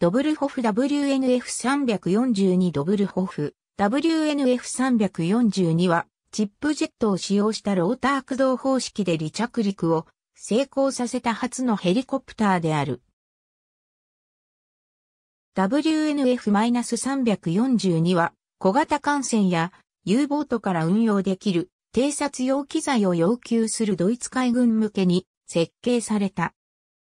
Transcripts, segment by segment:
ドブルホフ WNF342 ドブルホフ WNF342 はチップジェットを使用したローター駆動方式で離着陸を成功させた初のヘリコプターである。WNF-342 は小型艦船や U ボートから運用できる偵察用機材を要求するドイツ海軍向けに設計された。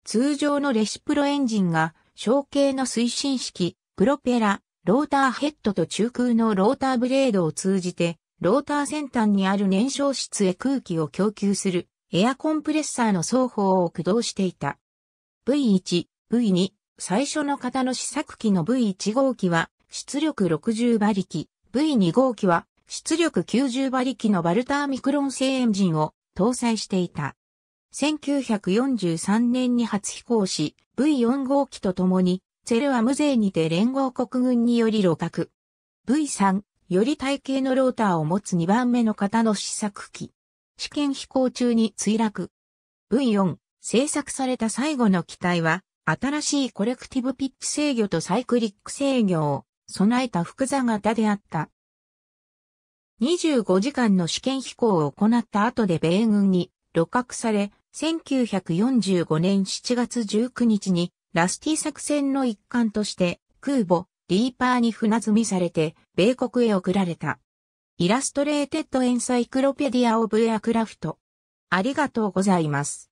通常のレシプロエンジンが小型の推進式、プロペラ、ローターヘッドと中空のローターブレードを通じて、ローター先端にある燃焼室へ空気を供給するエアコンプレッサーの双方を駆動していた。V1、V2、最初の型の試作機の V1 号機は出力60馬力、V2 号機は出力90馬力のバルターミクロン製エンジンを搭載していた。1943年に初飛行し、V4 号機と共に、ツェルアム勢にて連合国軍により露角 V3、より体系のローターを持つ2番目の型の試作機。試験飛行中に墜落。V4、製作された最後の機体は、新しいコレクティブピッチ制御とサイクリック制御を備えた複座型であった。25時間の試験飛行を行った後で米軍に露獲され、1945年7月19日にラスティ作戦の一環として空母リーパーに船積みされて米国へ送られた。イラストレーテッドエンサイクロペディア・オブ・エアクラフト。ありがとうございます。